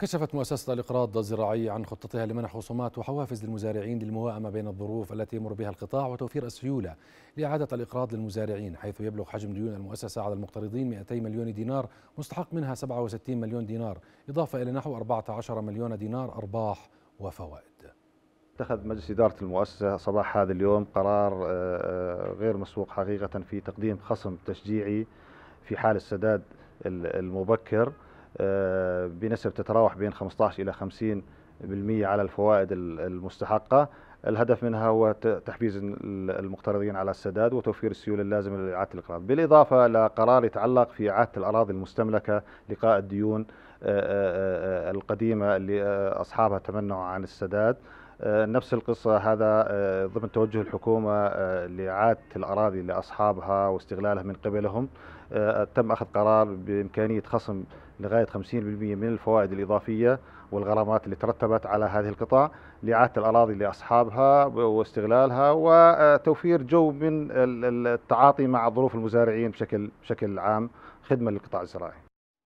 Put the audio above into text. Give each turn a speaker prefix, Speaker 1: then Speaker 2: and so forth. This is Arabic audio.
Speaker 1: كشفت مؤسسة الإقراض الزراعي عن خطتها لمنح خصومات وحوافز للمزارعين للمواءمة بين الظروف التي يمر بها القطاع وتوفير السيولة لإعادة الإقراض للمزارعين حيث يبلغ حجم ديون المؤسسة على المقترضين 200 مليون دينار مستحق منها 67 مليون دينار إضافة إلى نحو 14 مليون دينار أرباح وفوائد
Speaker 2: اتخذ مجلس إدارة المؤسسة صباح هذا اليوم قرار آه، آه، غير مسبوق حقيقة في تقديم خصم تشجيعي في حال السداد المبكر آه، بنسب تتراوح بين 15 إلى 50% على الفوائد المستحقة الهدف منها هو تحفيز المقترضين على السداد وتوفير السيولة اللازمة لإعادة الإقراض بالإضافة لقرار يتعلق في إعادة الأراضي المستملكة لقاء الديون آه، آه، القديمة اللي أصحابها تمنعوا عن السداد نفس القصة هذا ضمن توجه الحكومة لإعادة الأراضي لأصحابها واستغلالها من قبلهم تم أخذ قرار بإمكانية خصم لغاية 50% من الفوائد الإضافية والغرامات اللي ترتبت على هذه القطاع لإعادة الأراضي لأصحابها واستغلالها وتوفير جو من التعاطي مع ظروف المزارعين بشكل بشكل عام خدمة للقطاع الزراعي